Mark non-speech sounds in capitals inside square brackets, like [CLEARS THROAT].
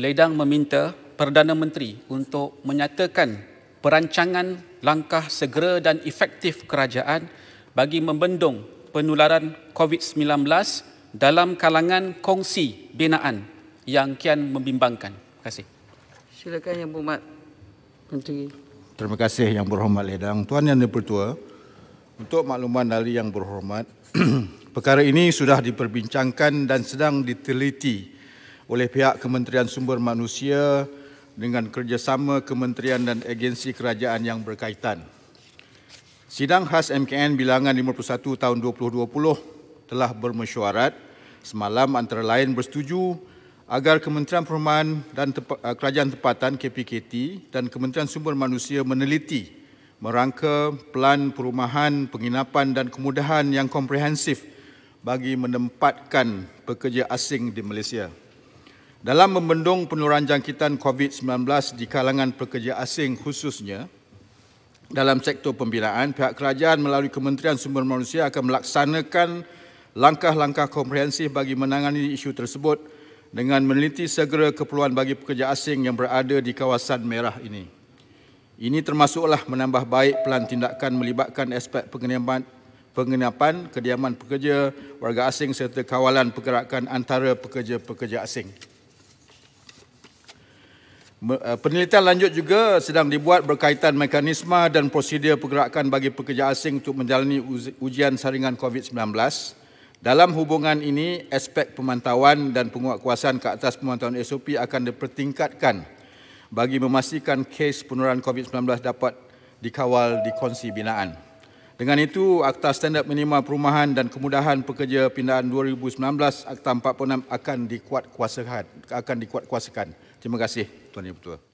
Ledang meminta Perdana Menteri untuk menyatakan perancangan langkah segera dan efektif kerajaan bagi membendung penularan COVID-19 dalam kalangan kongsi binaan yang kian membimbangkan. Terima kasih. Silakan Yang Berhormat Menteri. Terima kasih Yang Berhormat Ledang. Tuan Yang Dipertua, untuk makluman dari Yang Berhormat, [CLEARS THROAT] perkara ini sudah diperbincangkan dan sedang diteliti oleh pihak Kementerian Sumber Manusia dengan kerjasama kementerian dan agensi kerajaan yang berkaitan. Sidang khas MKN bilangan 51 tahun 2020 telah bermesyuarat semalam antara lain bersetuju agar Kementerian Perumahan dan eh, Kerajaan Tempatan KPKT dan Kementerian Sumber Manusia meneliti merangka pelan perumahan, penginapan dan kemudahan yang komprehensif bagi menempatkan pekerja asing di Malaysia. Dalam membendung penurunan jangkitan COVID-19 di kalangan pekerja asing khususnya dalam sektor pembinaan, pihak kerajaan melalui Kementerian Sumber Manusia akan melaksanakan langkah-langkah komprehensif bagi menangani isu tersebut dengan meneliti segera keperluan bagi pekerja asing yang berada di kawasan merah ini. Ini termasuklah menambah baik pelan tindakan melibatkan aspek pengenapan, pengenapan kediaman pekerja, warga asing serta kawalan pergerakan antara pekerja-pekerja asing. Eh, penelitian lanjut juga sedang dibuat berkaitan mekanisme dan prosedur pergerakan bagi pekerja asing untuk menjalani ujian saringan COVID-19. Dalam hubungan ini, aspek pemantauan dan penguatkuasaan ke atas pemantauan SOP akan dipertingkatkan bagi memastikan kes penularan COVID-19 dapat dikawal di konsi binaan. Dengan itu, Akta Standard Minima Perumahan dan Kemudahan Pekerja Pindaan 2019 Akta 46 Akan dikuatkuasakan. Terima kasih Tuan Yang Ketua.